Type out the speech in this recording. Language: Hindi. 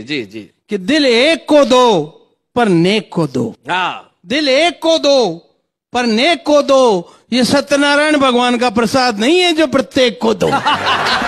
जी जी कि दिल एक को दो पर नेक को दो हाँ दिल एक को दो पर नेक को दो ये सत्यनारायण भगवान का प्रसाद नहीं है जो प्रत्येक को दो